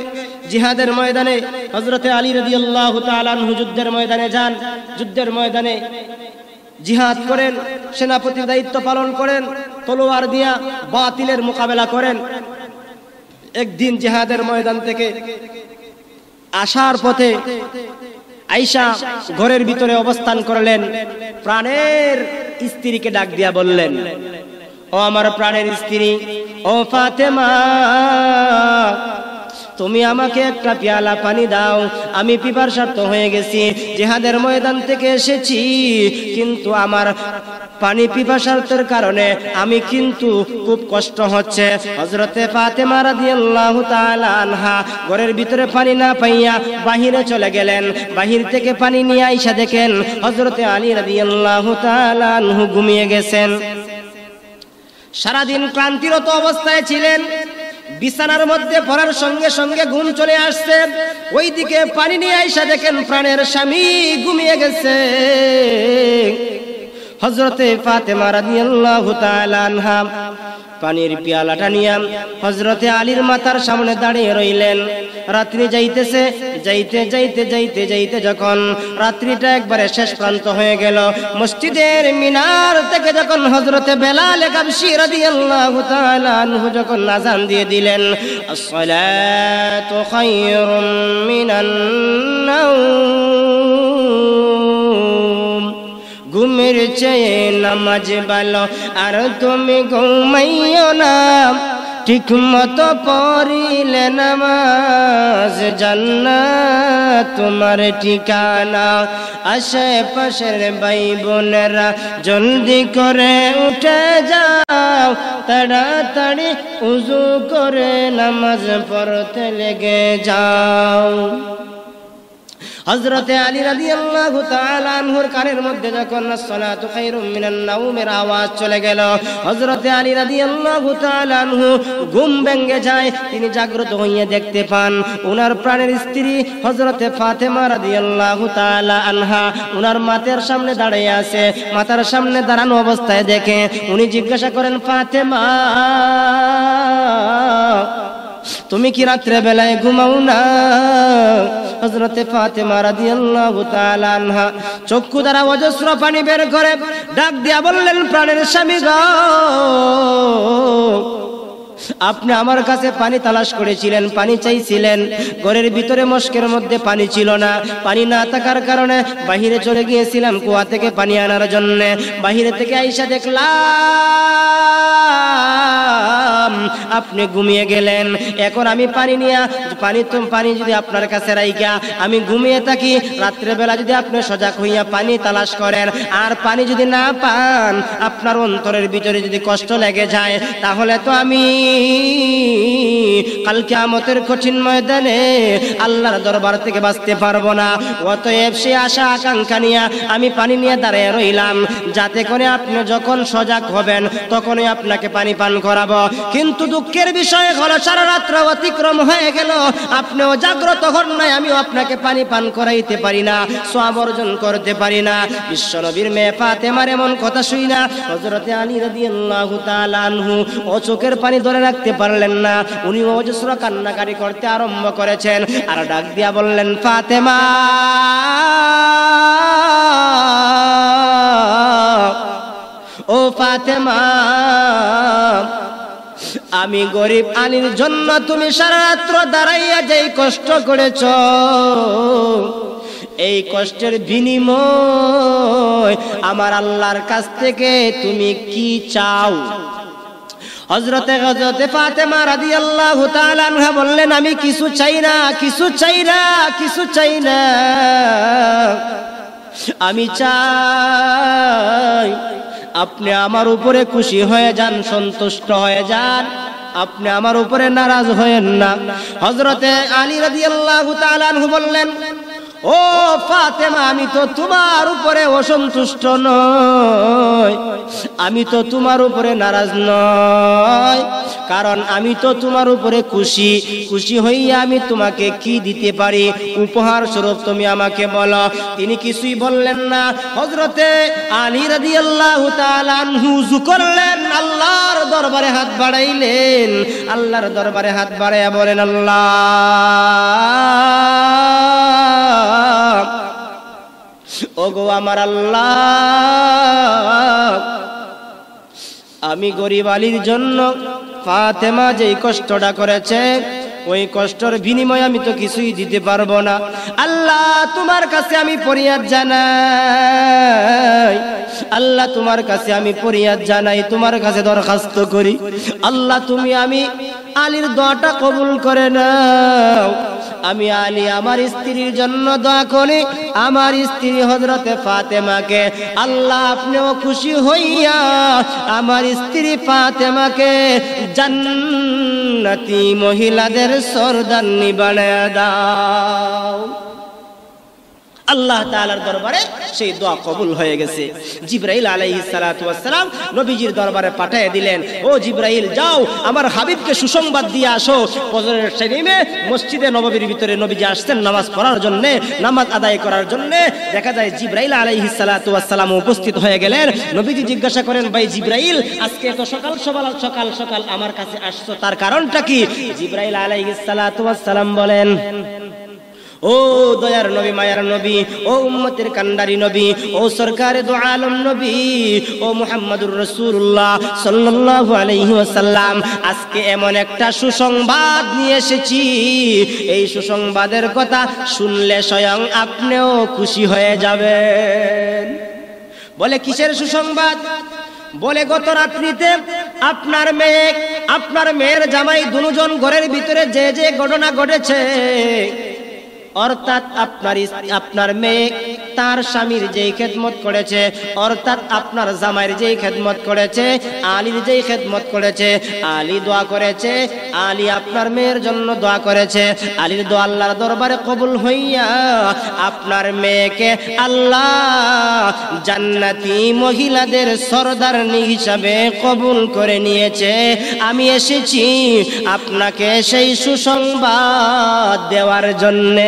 জিহাদের ময়দানে হজরতে আলী রাজি আল্লাহ তালানহু যুদ্ধের ময়দানে যান যুদ্ধের ময়দানে জিহাদ করেন সেনাপতির দায়িত্ব পালন করেন তলোয়ার দিয়া বাতিলের মোকাবেলা করেন একদিন জেহাদের ময়দান থেকে আসার পথে আইসা ঘরের ভিতরে অবস্থান করলেন প্রাণের স্ত্রীকে ডাক দিয়া বললেন ও আমার প্রাণের স্ত্রী ও ফাতেমা তুমি আমাকে একটা পেয়ালা পানি দাও আমি পিপাসার্থ হয়ে গেছি যেহাদের ময়দান থেকে এসেছি কিন্তু আমার পানি পিপাসার্থের কারণে আমি কিন্তু খুব কষ্ট হচ্ছে হজরতে পাতে মারা দিয়ে আনহা ঘরের ভিতরে পানি না পাইয়া বাহিরে চলে গেলেন বাহির থেকে পানি নিয়ে আইসা দেখেন হজরতে আলী রাদিয়াল্লাহু আল্লাহ আনহু ঘুমিয়ে গেছেন সারাদিন ক্লান্তিরত অবস্থায় ছিলেন বিছানার মধ্যে পড়ার সঙ্গে সঙ্গে ঘুম চলে আসছে ওইদিকে পানি নিয়ে আইসা দেখেন প্রাণের স্বামী ঘুমিয়ে গেছে হজরতে ফাতেমা রাদিয়াল্লাহু তাআলা আনহা পানির পিয়ালাটা নিয়াম হজরতে আলীর মাতার সামনে দাঁড়িয়ে রইলেন রাত্রি যাইতেছে যাইতে যাইতে যাইতে যাইতে যখন রাত্রিটা একবারে শেষ প্রান্ত হয়ে গেল মসজিদের মিনার থেকে যখন হজরতে বেলা লেখাবশি রাদি আল্লাহ যখন নাজান দিয়ে দিলেন আসলাতু খায়রুম মিনান ঘুমের চেয়ে নামাজ বলো আর তুমি ঘুমাইও না ঠিক মতো পড়িলে নামাজ জান্না তোমার ঠিকানা আশেপাশের বাই বোনেরা জলদি করে উঠে যাও তাড়াতাড়ি উজু করে নামাজ পড়তে লেগে যাও হজরতে আলী রাজি আল্লাহ আনহুর কানের মধ্যে যখন সলাতু খাইরুম মিনান নাউমের আওয়াজ চলে গেল হজরতে আলী রাজি আল্লাহ আনহু ঘুম ভেঙ্গে যায় তিনি জাগ্রত হইয়ে দেখতে পান উনার প্রাণের স্ত্রী হজরতে ফাতেমা রাদি আল্লাহ আনহা উনার মাতের সামনে দাঁড়িয়ে আছে মাতার সামনে দাঁড়ানো অবস্থায় দেখে উনি জিজ্ঞাসা করেন ফাতেমা তুমি কি রাত্রে বেলায় ঘুমাও না হজরতে ফাতেমা মারা তাআলা আনহা চক্ষু দ্বারা অজস্র পানি বের করে ডাক দিয়া বললেন প্রাণের স্বামী গ আপনি আমার কাছে পানি তালাশ করেছিলেন পানি চাইছিলেন ঘরের ভিতরে মস্কের মধ্যে পানি ছিল না পানি না থাকার কারণে বাহিরে চলে গিয়েছিলাম কুয়া থেকে পানি আনার জন্য বাহিরে থেকে আইসা দেখলাম আপনি ঘুমিয়ে গেলেন এখন আমি পানি নিয়ে পানি তো পানি যদি আপনার কাছে রাইকা আমি ঘুমিয়ে থাকি রাত্রেবেলা যদি আপনি সজাগ হইয়া পানি তালাশ করেন আর পানি যদি না পান আপনার অন্তরের ভিতরে যদি কষ্ট লেগে যায় তাহলে তো আমি কাল কঠিন ময়দানে আল্লাহর দরবার থেকে বাঁচতে পারবো না অতএব সে আশা আকাঙ্ক্ষা নিয়ে আমি পানি নিয়ে দাঁড়িয়ে রইলাম যাতে করে আপনি যখন সজাগ হবেন তখনই আপনাকে পানি পান করাবো কিন্তু দুঃখের হলো সারা রাত্র অতিক্রম হয়ে গেল আপনিও জাগ্রত হন নাই আমিও আপনাকে পানি পান করাইতে পারি না অর্জন করতে পারি না বিশ্বনবীর মেয়ে ফাতেমার এমন কথা শুই না হজরতে আলী রবি চোখের পানি ধরে ধরে রাখতে পারলেন না উনি অজস্র কান্নাকারি করতে আরম্ভ করেছেন আর ডাক দিয়া বললেন ফাতেমা ও ফাতেমা আমি গরিব আলীর জন্য তুমি সারাত্র দাঁড়াইয়া যেই কষ্ট করেছ এই কষ্টের বিনিময় আমার আল্লাহর কাছ থেকে তুমি কি চাও হজরতে হজরতে ফাতেমা রাদি আল্লাহ তালানহা বললেন আমি কিছু চাই না কিছু চাই না কিছু চাই না আমি চাই আপনি আমার উপরে খুশি হয়ে যান সন্তুষ্ট হয়ে যান আপনি আমার উপরে নারাজ হয়েন না হজরতে আলী রাদি আল্লাহ তালানহু বললেন ও ফাতেমা আমি তো তোমার উপরে অসন্তুষ্ট নই আমি তো তোমার উপরে নারাজ নয় কারণ আমি তো তোমার উপরে খুশি খুশি হইয়া আমি তোমাকে কি দিতে পারি উপহার স্বরূপ তুমি আমাকে বলো তিনি কিছুই বললেন না হজরতে আলী রাজি আল্লাহ তালু করলেন আল্লাহর দরবারে হাত বাড়াইলেন আল্লাহর দরবারে হাত বাড়াইয়া বলেন আল্লাহ ওগো আমার আল্লাহ আমি গরিব আলীর জন্য ফাতেমা যেই কষ্টটা করেছে ওই কষ্টর বিনিময়ে আমি তো কিছুই দিতে পারবো না আল্লাহ তোমার কাছে আমি পরিয়াদ জানাই আল্লাহ তোমার কাছে আমি পরিয়াদ জানাই তোমার কাছে দরখাস্ত করি আল্লাহ তুমি আমি আলীর দোয়াটা কবুল করে না আমি আলি আমার স্ত্রীর জন্য দোয়া করি আমার স্ত্রী হজরতে ফাতেমাকে আল্লাহ আপনিও খুশি হইয়া আমার স্ত্রী ফাতেমাকে জান্নাতি মহিলাদের সরদার বানায় দাও আল্লাহ তালার দরবারে সেই দোয়া কবুল হয়ে গেছে জিব্রাইল আলাইহি সালাতাম নবীজির দরবারে পাঠিয়ে দিলেন ও জিব্রাইল যাও আমার হাবিবকে সুসংবাদ দিয়ে আসো ফজরের শ্রেণীমে মসজিদে নবাবীর ভিতরে নবীজি আসতেন নামাজ পড়ার জন্য নামাজ আদায় করার জন্য দেখা যায় জিব্রাইল আলাইহি সালাতাম উপস্থিত হয়ে গেলেন নবীজি জিজ্ঞাসা করেন ভাই জিব্রাইল আজকে এত সকাল সকাল সকাল সকাল আমার কাছে আসছো তার কারণটা কি জিব্রাইল আলাইহি সালাতাম বলেন ও দয়ার নবী মায়ার নবী ও উম্মতের কান্ডারি নবী ও সরকারে দো আলম নবী ও মুহাম্মদুর রসুল্লাহ সাল্লাল্লাহু আলাইহি ওয়াসাল্লাম আজকে এমন একটা সুসংবাদ নিয়ে এসেছি এই সুসংবাদের কথা শুনলে স্বয়ং আপনিও খুশি হয়ে যাবেন বলে কিসের সুসংবাদ বলে গত রাত্রিতে আপনার মেয়ে আপনার মেয়ের জামাই দুজন ঘরের ভিতরে যে যে ঘটনা ঘটেছে অর্থাৎ আপনার আপনার মেয়ে তার স্বামীর যেই খেদমত করেছে অর্থাৎ আপনার জামাইয়ের যেই খেদমত করেছে আলীর যেই খেদমত করেছে আলী দোয়া করেছে আলী আপনার মেয়ের জন্য দোয়া করেছে আলীর দোয়া আল্লাহর দরবারে কবুল হইয়া আপনার মেয়েকে আল্লাহ জান্নাতি মহিলাদের সরদারনি হিসাবে কবুল করে নিয়েছে আমি এসেছি আপনাকে সেই সুসংবাদ দেওয়ার জন্যে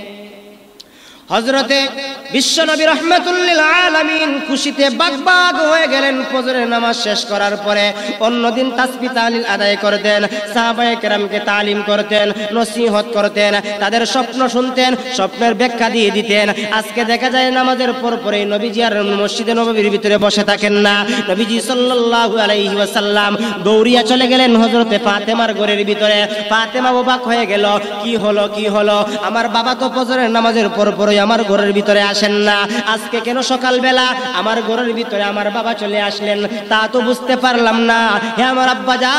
হজরতে বিশ্ব রহমতুল্লিল আলমিন খুশিতে বাগবাগ হয়ে গেলেন ফজরের নামাজ শেষ করার পরে অন্যদিন তালিল আদায় করতেন সাহাবায়ে কেরামকে তালিম করতেন নসিহত করতেন তাদের স্বপ্ন শুনতেন স্বপ্নের ব্যাখ্যা দিয়ে দিতেন আজকে দেখা যায় নামাজের পর পরে নবীজি আর মসজিদে নবীর ভিতরে বসে থাকেন না নবীজি সাল্লাল্লাহু আলাইহি ওয়াসাল্লাম দৌড়িয়া চলে গেলেন হজরতে ফাতেমার গোরের ভিতরে ফাতেমা অবাক হয়ে গেল কি হলো কি হলো আমার বাবা তো ফজরের নামাজের পর পরে আমার ঘরের ভিতরে আসেন না আজকে কেন সকালবেলা আমার ঘরের ভিতরে আমার বাবা চলে আসলেন তা তো বুঝতে পারলাম না হে আমার আব্বা যা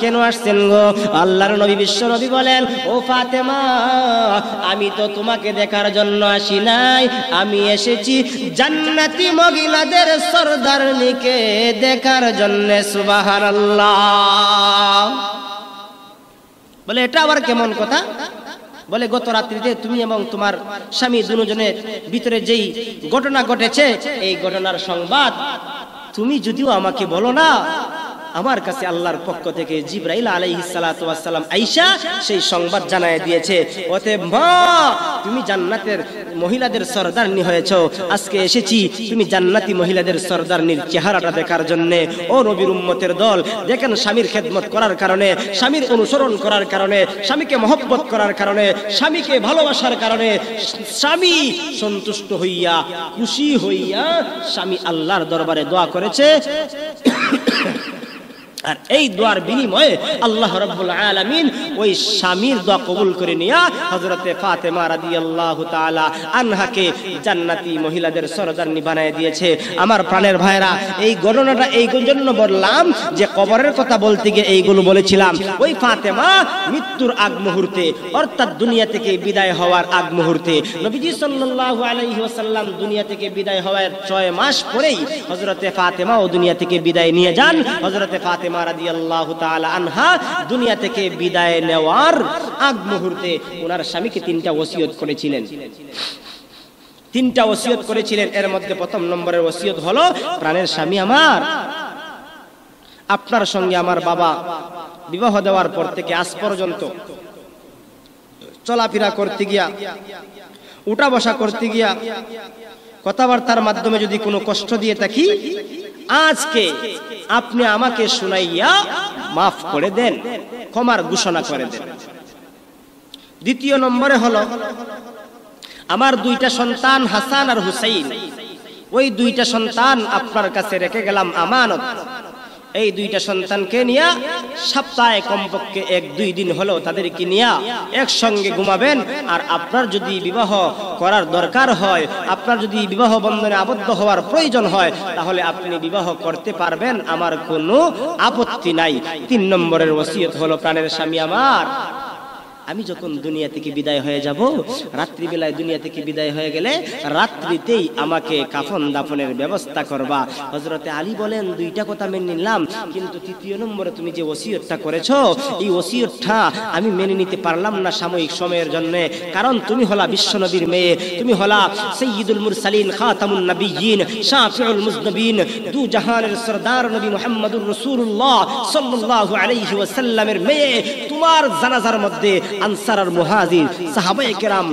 কেন আসছেন গো আল্লাহর নবী বিশ্ব নবী বলেন ও ফাতেমা আমি তো তোমাকে দেখার জন্য আসি নাই আমি এসেছি জান্নাতি মগিলাদের সর্দারনিকে দেখার জন্য সুবাহার আল্লাহ বলে এটা আবার কেমন কথা বলে গত রাত্রিতে তুমি এবং তোমার স্বামী দুজনের ভিতরে যেই ঘটনা ঘটেছে এই ঘটনার সংবাদ তুমি যদিও আমাকে বলো না আমার কাছে আল্লাহর পক্ষ থেকে জিব্রাইল আলাইহি সালাম আইসা সেই সংবাদ জানায় দিয়েছে ওতে মা তুমি জান্নাতের মহিলাদের সরদারনি হয়েছ আজকে এসেছি তুমি জান্নাতি মহিলাদের সরদারনির চেহারাটা দেখার জন্য ও নবীর উম্মতের দল দেখেন স্বামীর খেদমত করার কারণে স্বামীর অনুসরণ করার কারণে স্বামীকে মহব্বত করার কারণে স্বামীকে ভালোবাসার কারণে স্বামী সন্তুষ্ট হইয়া খুশি হইয়া স্বামী আল্লাহর দরবারে দোয়া করেছে আর এই দোয়ার বিনিময়ে আল্লাহ রব্বুল আলামিন ওই স্বামীর দোয়া কবুল করে নিয়া হযরতে ফাতেমা রাদিয়াল্লাহু তাআলা আনহাকে জান্নাতি মহিলাদের সরদারনি বানিয়ে দিয়েছে আমার প্রাণের ভাইরা এই ঘটনাটা এই জন্য বললাম যে কবরের কথা বলতে গিয়ে এইগুলো বলেছিলাম ওই ফাতেমা মৃত্যুর আগ মুহূর্তে অর্থাৎ দুনিয়া থেকে বিদায় হওয়ার আগ মুহূর্তে নবীজি সাল্লাল্লাহু আলাইহি ওয়াসাল্লাম দুনিয়া থেকে বিদায় হওয়ার ছয় মাস পরেই হজরতে ফাতেমাও দুনিয়া থেকে বিদায় নিয়ে যান হযরতে ফাতেমা ফাতেমা রাদিয়াল্লাহু তাআলা আনহা দুনিয়া থেকে বিদায় নেওয়ার আগ মুহূর্তে ওনার স্বামীকে তিনটা ওসিয়ত করেছিলেন তিনটা ওসিয়ত করেছিলেন এর মধ্যে প্রথম নম্বরের ওসিয়ত হলো প্রাণের স্বামী আমার আপনার সঙ্গে আমার বাবা বিবাহ দেওয়ার পর থেকে আজ পর্যন্ত চলাফেরা করতে গিয়া উঠা বসা করতে গিয়া কথাবার্তার মাধ্যমে যদি কোনো কষ্ট দিয়ে থাকি আজকে আপনি আমাকে শুনাইয়া মাফ করে দেন ক্ষমার ঘোষণা করে দেন দ্বিতীয় নম্বরে হলো আমার দুইটা সন্তান হাসান আর হুসাইন ওই দুইটা সন্তান আপনার কাছে রেখে গেলাম আমানত এই দুইটা সন্তানকে নিয়ে সপ্তাহে কমপক্ষে এক দুই দিন হলো তাদেরকে নিয়ে একসঙ্গে ঘুমাবেন আর আপনার যদি বিবাহ করার দরকার হয় আপনার যদি বিবাহ বন্ধনে আবদ্ধ হওয়ার প্রয়োজন হয় তাহলে আপনি বিবাহ করতে পারবেন আমার কোনো আপত্তি নাই তিন নম্বরের ওসিয়ত হলো প্রাণের স্বামী আমার আমি যখন দুনিয়া থেকে বিদায় হয়ে যাব রাত্রিবেলায় দুনিয়া থেকে বিদায় হয়ে গেলে রাত্রিতেই আমাকে কাফন দাফনের ব্যবস্থা করবা হজরতে আলী বলেন দুইটা কথা মেনে নিলাম কিন্তু তৃতীয় নম্বরে তুমি যে ওসিয়তটা করেছ এই ওসিয়তটা আমি মেনে নিতে পারলাম না সাময়িক সময়ের জন্য কারণ তুমি হলা বিশ্বনবীর মেয়ে তুমি হলা সৈয়দুল মুরসালিন খাতামুন নবীন শাফিউল মুজনবিন দু জাহানের সরদার নবী মোহাম্মদুর রসুল্লাহ সাল্লাল্লাহু আলাইহি ওয়াসাল্লামের মেয়ে তোমার জানাজার মধ্যে আনসার আর মহাজির সাহাবাই কেরাম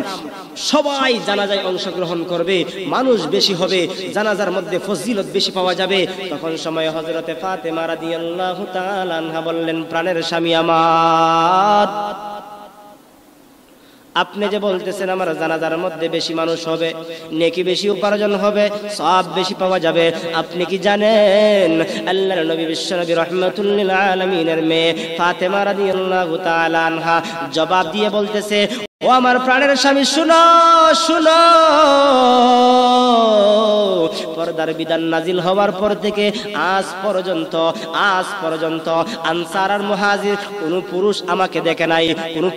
সবাই জানাজায় অংশগ্রহণ করবে মানুষ বেশি হবে জানাজার মধ্যে ফজিলত বেশি পাওয়া যাবে তখন সময় হজরতে ফাতে মারা দিয়ে আনহা বললেন প্রাণের স্বামী আমার আপনি যে বলতেছেন আমার জানাজার মধ্যে বেশি মানুষ হবে নেকি বেশি উপার্জন হবে সব বেশি পাওয়া যাবে আপনি কি জানেন আল্লাহর নবী বিশ্ব নবী রহমতুল্লিল আলমিনের মেয়ে ফাতেমা রাদিয়াল্লাহু তাআলা আনহা জবাব দিয়ে বলতেছে ও আমার প্রাণের স্বামী শুনো শুনো পর্দার বিধান নাজিল হওয়ার পর থেকে আজ পর্যন্ত আজ পর্যন্ত আনসার আর মহাজির কোনো পুরুষ আমাকে দেখে নাই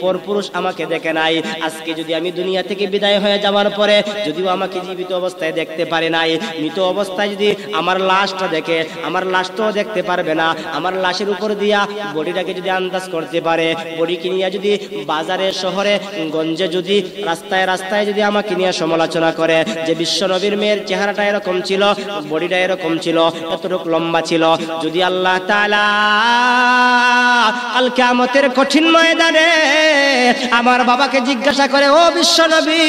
পর পুরুষ আমাকে দেখে নাই আজকে যদি আমি দুনিয়া থেকে বিদায় হয়ে যাওয়ার পরে যদিও আমাকে জীবিত অবস্থায় দেখতে পারে নাই মৃত অবস্থায় যদি আমার লাশটা দেখে আমার লাশটাও দেখতে পারবে না আমার লাশের উপর দিয়া বডিটাকে যদি আন্দাজ করতে পারে বডিকে নিয়ে যদি বাজারে শহরে গঞ্জে যদি রাস্তায় রাস্তায় যদি আমাকে নিয়ে সমালোচনা করে যে বিশ্বনবীর মেয়ের চেহারাটা এরকম ছিল বডিটা এরকম ছিল এতটুক লম্বা ছিল যদি আল্লাহ তালা কালকে আমাদের কঠিন ময়দানে আমার বাবাকে জিজ্ঞাসা করে ও বিশ্বনবী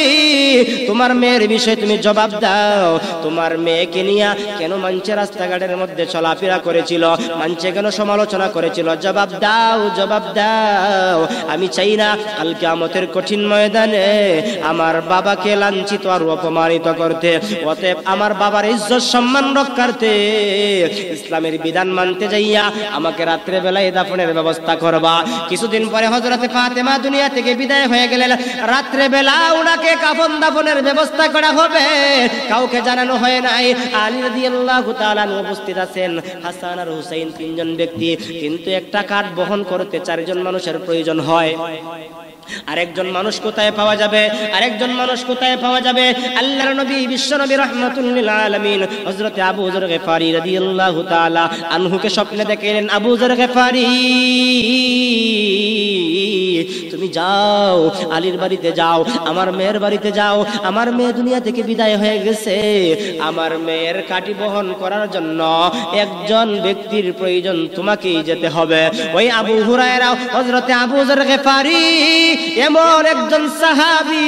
তোমার মেয়ের বিষয়ে তুমি জবাব দাও তোমার মেয়েকে নিয়ে কেন মানছে রাস্তাঘাটের মধ্যে চলাফেরা করেছিল মানছে কেন সমালোচনা করেছিল জবাব দাও জবাব দাও আমি চাই না কালকে আমতের কঠিন কঠিন ময়দানে আমার বাবাকে লাঞ্ছিত আর অপমানিত করতে অতএব আমার বাবার ইজ্জত সম্মান রক্ষার্থে ইসলামের বিধান মানতে যাইয়া আমাকে রাত্রে বেলায় দাফনের ব্যবস্থা করবা কিছুদিন পরে হজরতে ফাতেমা দুনিয়া থেকে বিদায় হয়ে গেলেন রাত্রে বেলা উনাকে কাফন দাফনের ব্যবস্থা করা হবে কাউকে জানানো হয় নাই আলী রাদিয়াল্লাহু তাআলা উপস্থিত আছেন হাসান আর হুসাইন তিনজন ব্যক্তি কিন্তু একটা কাঠ বহন করতে চারজন মানুষের প্রয়োজন হয় আরেকজন মানুষ কোথায় পাওয়া যাবে আরেকজন মানুষ কোথায় পাওয়া যাবে আল্লাহর নবী বিশ্ব নবী রহমাতুল্লিল আলমিন হজরত আবু জর গেফারি আল্লাহ তালা আনহুকে স্বপ্নে দেখেন আবু জর গেফারি তুমি যাও আলীর বাড়িতে যাও আমার মেয়ের বাড়িতে যাও আমার মেয়ে দুনিয়া থেকে বিদায় হয়ে গেছে আমার মেয়ের কাটি বহন করার জন্য একজন ব্যক্তির প্রয়োজন তোমাকেই যেতে হবে ওই আবু হুরায়রা হজরতে আবু জর গেফারি এমন একজন সাহাবি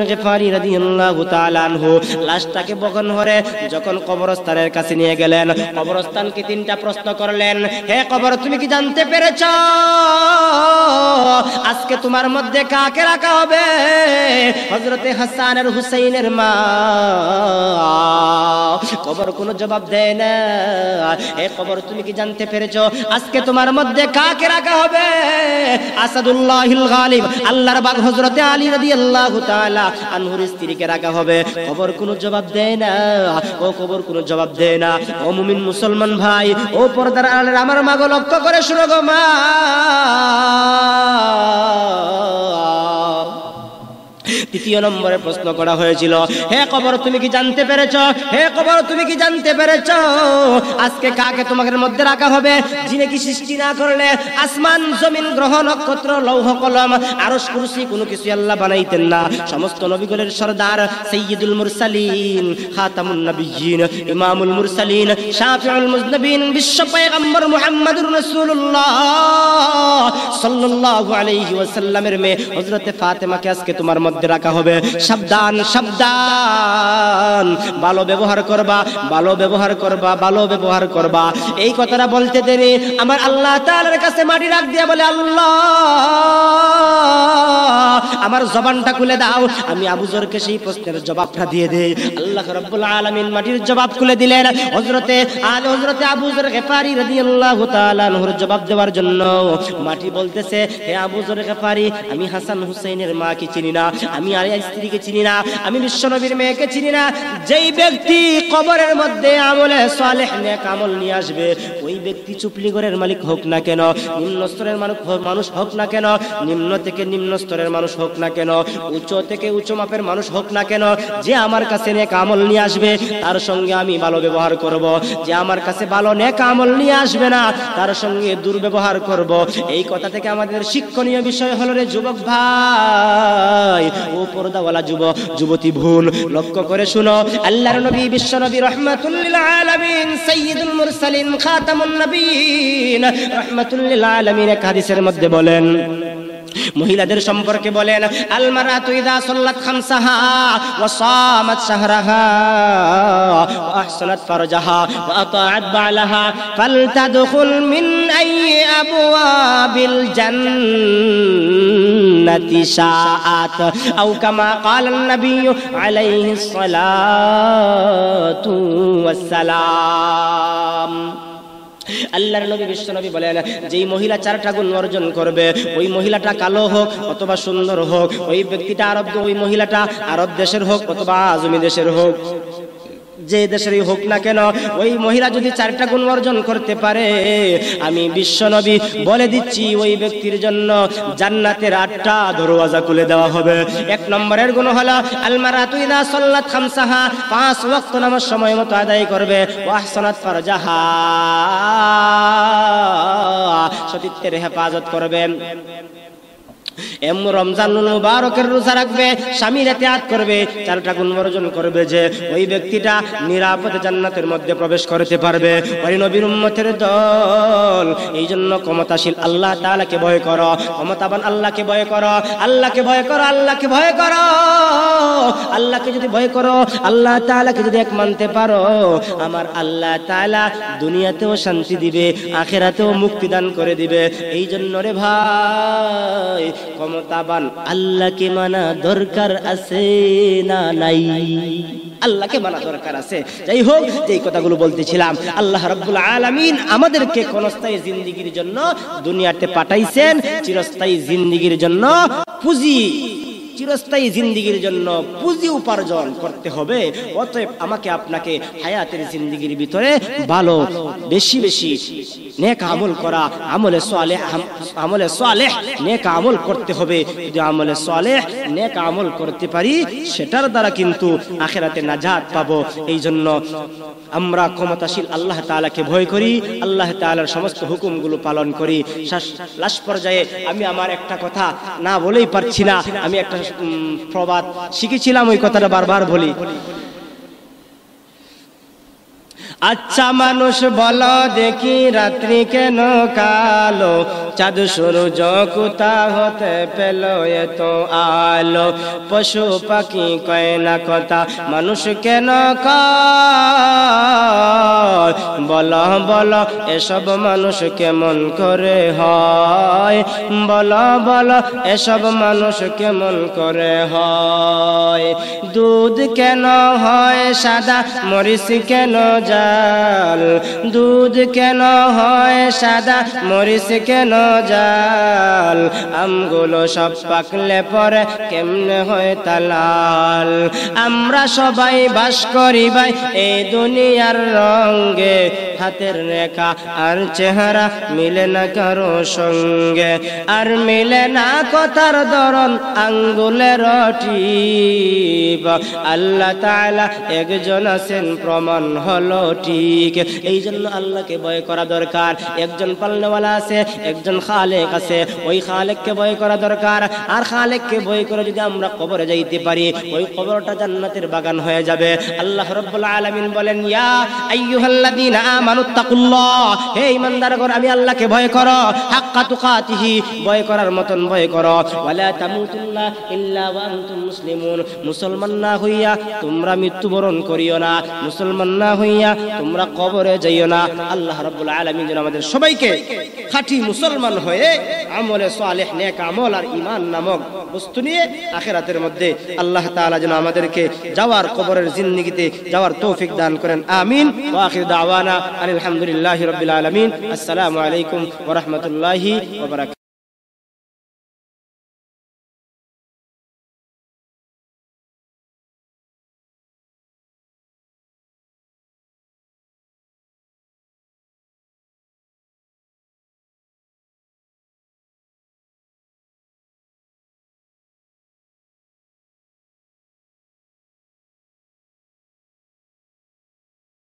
লাশটাকে বগন হরে যখন কবরস্থানের কাছে নিয়ে গেলেন কবরস্থানকে তিনটা প্রশ্ন করলেন হে কবর তুমি কি জানতে পেরেছ আজকে তোমার মধ্যে কাকে রাখা হবে হযরতে হাসান আর হুসাইনের মা কবর কোনো জবাব দেয় না এ কবর তুমি কি জানতে পেরেছো আজকে তোমার মধ্যে কাকে রাখা হবে আসাদুল্লাহিল গালিব আল্লাহর বাগ হযরতে আলী রাদিয়াল্লাহু তাআলা আনহুর স্ত্রীকে রাখা হবে কবর কোনো জবাব দেয় না ও কবর কোনো জবাব দেয় না ও মুমিন মুসলমান ভাই ও পর্দার আড়ালের আমার মাগো লক্ষ্য করে শুনো গো মা তৃতীয় নম্বরে প্রশ্ন করা হয়েছিল হে কবর তুমি কি জানতে পেরেছ হে কবর তুমি কি জানতে পেরেছ আজকে কাকে তোমাদের মধ্যে রাখা হবে যিনি কি সৃষ্টি না করলে আসমান জমিন গ্রহ নক্ষত্র লৌহ কলম আরস কুরসি কোনো কিছু আল্লাহ বানাইতেন না সমস্ত নবীগুলের সর্দার সৈয়দুল মুরসালিন খাতামুন নবীন ইমামুল মুরসালিন শাফিউল মুজনবিন বিশ্ব পয়গম্বর মুহাম্মদুর রাসূলুল্লাহ সাল্লাল্লাহু আলাইহি ওয়াসাল্লামের মেয়ে হযরতে ফাতেমাকে আজকে তোমার মধ্যে রাখা রাখা হবে সাবধান সাবধান ভালো ব্যবহার করবা ভালো ব্যবহার করবা ভালো ব্যবহার করবা এই কথাটা বলতে দেরি আমার আল্লাহ তালের কাছে মাটি রাখ দিয়া বলে আল্লাহ আমার জবানটা খুলে দাও আমি আবুজরকে সেই প্রশ্নের জবাবটা দিয়ে দে আল্লাহ রব্বুল আলমিন মাটির জবাব খুলে দিলেন হজরতে আল হজরতে আবুজর গফারি রাজি আল্লাহ তালুর জবাব দেওয়ার জন্য মাটি বলতেছে হে আবুজর গফারি আমি হাসান হুসেনের মা কি চিনি না আমি দুনিয়ার স্ত্রীকে চিনি না আমি বিশ্বনবীর মেয়েকে চিনি না যেই ব্যক্তি কবরের মধ্যে আমলে সালে কামল নিয়ে আসবে ওই ব্যক্তি চুপলিগড়ের মালিক হোক না কেন নিম্ন স্তরের মানুষ হোক না কেন নিম্ন থেকে নিম্ন স্তরের মানুষ হোক না কেন উচ্চ থেকে উচ্চ মাপের মানুষ হোক না কেন যে আমার কাছে নেক আমল নিয়ে আসবে তার সঙ্গে আমি ভালো ব্যবহার করব যে আমার কাছে ভালো নেক আমল নিয়ে আসবে না তার সঙ্গে দুর্ব্যবহার করব এই কথা থেকে আমাদের শিক্ষণীয় বিষয় হলো রে যুবক ভাই ও পর্দাওয়ালা যুব যুবতী ভুল লক্ষ্য করে শুনো আল্লাহর নবী বিশ্ব নবী রহমাতুল্লিল আলামিন সাইয়্যিদুল মুরসালিন খাতামুন নবীন রহমাতুল্লিল আলামিন এক হাদিসের মধ্যে বলেন মহিলাদের সম্পর্কে বলেন আলমারা তুইদা সল্লাত খামসাহা ওয়া সামাত শাহরাহা ওয়া আহসানাত ফারজাহা ওয়া আতাআত বালাহা ফালতাদখুল মিন আই আবওয়াবিল জান্নাহ التي شاءت أو كما قال النبي عليه الصلاة والسلام আল্লাহর নবী বিশ্ব নবী বলেন যেই মহিলা চারটা গুণ অর্জন করবে ওই মহিলাটা কালো হোক অথবা সুন্দর হোক ওই ব্যক্তিটা আরব ওই মহিলাটা আরব দেশের হোক অথবা আজমি দেশের হোক যে দেশেরই হোক না কেন ওই মহিলা যদি চারটা গুণ অর্জন করতে পারে আমি বিশ্বনবী বলে দিচ্ছি ওই ব্যক্তির জন্য জান্নাতের আটটা দরওয়াজা খুলে দেওয়া হবে এক নম্বরের গুণ হলো আলমারা তুই না সল্লাত খামসাহা পাঁচ ওয়াক্ত নামার সময় মতো আদায় করবে ওয়াহসনাত ফারজাহা সতীত্বের হেফাজত করবেন এম রমজান রোজা রাখবে করবে চারটা গুণ অর্জন করবে যে ওই ব্যক্তিটা জান্নাতের মধ্যে প্রবেশ করতে পারবে দল এই জন্য ক্ষমতাশীল আল্লাহ ভয় করো ক্ষমতাবান আল্লাহকে ভয় কর আল্লাহকে ভয় কর আল্লাহকে ভয় কর আল্লাহকে যদি ভয় করো আল্লাহ তাআলাকে যদি এক মানতে পারো আমার আল্লাহ তাআলা দুনিয়াতেও শান্তি দিবে আখেরাতেও মুক্তি দান করে দিবে এই জন্য রে ভাই ক্ষমতাবান আল্লাহকে মানা দরকার আছে না নাই আল্লাহকে মানা দরকার আছে যাই হোক যে কথাগুলো বলতেছিলাম আল্লাহ রব্বুল আলামিন আমাদেরকে ক্ষণস্থায়ী জিন্দিগির জন্য দুনিয়াতে পাঠাইছেন চিরস্থায়ী জিন্দিগির জন্য পুঁজি চিরস্থায়ী জিন্দিগির জন্য পুঁজি উপার্জন করতে হবে অতএব আমাকে আপনাকে হায়াতের জিন্দিগির ভিতরে ভালো বেশি বেশি নেক আমল করা আমলে সোয়ালে আমলে সোয়ালে নেক আমল করতে হবে যদি আমলে সোয়ালে নেক আমল করতে পারি সেটার দ্বারা কিন্তু আখেরাতে নাজাত পাবো এই জন্য আমরা ক্ষমতাশীল আল্লাহ তালাকে ভয় করি আল্লাহ তালার সমস্ত হুকুমগুলো পালন করি লাস্ট পর্যায়ে আমি আমার একটা কথা না বলেই পারছি না আমি একটা প্রবাদ শিখেছিলাম ওই কথাটা বারবার বলি আচ্ছা মানুষ বল দেখি রাত্রি কেন কালো চাঁদ সূর্য কোথা হতে পেল এত আলো পশু পাখি কয় না কথা মানুষ কেন বল বল এসব মানুষ কেমন করে হয় বল বল এসব মানুষ কেমন করে হয় দুধ কেন হয় সাদা মরিষ কেন যায় লাল দুধ কেন হয় সাদা মরিচ কেন জাল আমগুলো সব পাকলে পরে কেমনে হয় তালাল আমরা সবাই বাস করি ভাই এই দুনিয়ার রঙ্গে হাতের রেখা আর চেহারা মিলে না কারো সঙ্গে আর মিলে না কথার ধরন আঙ্গুলের আল্লাহ তাআলা একজন আছেন প্রমাণ হলো ঠিক এই জন্য আল্লাহকে ভয় করা দরকার একজন পালনেওয়ালা আছে একজন খালেক আছে ওই খালেককে ভয় করা দরকার আর খালেককে ভয় করে যদি আমরা কবরে যাইতে পারি ওই কবরটা জান্নাতের বাগান হয়ে যাবে আল্লাহ রব্বুল আলামিন বলেন ইয়া আইয়ুহাল্লাযীনা আমানুত্তাকুল্লাহ হে ঈমানদারগণ আমি আল্লাহকে ভয় করো হাক্কা তুকাতিহি ভয় করার মতন ভয় করো ওয়ালা তামুতুল্লাহ ইল্লা ওয়া আনতুম মুসলিমুন মুসলমান না হইয়া তোমরা মৃত্যুবরণ করিও না মুসলমান না হইয়া তোমরা কবরে যাইও না আল্লাহ রব্বুল আলামিন যেন আমাদের সবাইকে খাঁটি মুসলমান হয়ে আমলে সালেহ নেক আমল আর ইমান নামক বস্তু নিয়ে আখেরাতের মধ্যে আল্লাহ তালা যেন আমাদেরকে যাওয়ার কবরের জিন্দগিতে যাওয়ার তৌফিক দান করেন আমিন ওয়া আখির দাওয়ানা আলহামদুলিল্লাহি রাব্বিল আলামিন আসসালামু আলাইকুম ওয়া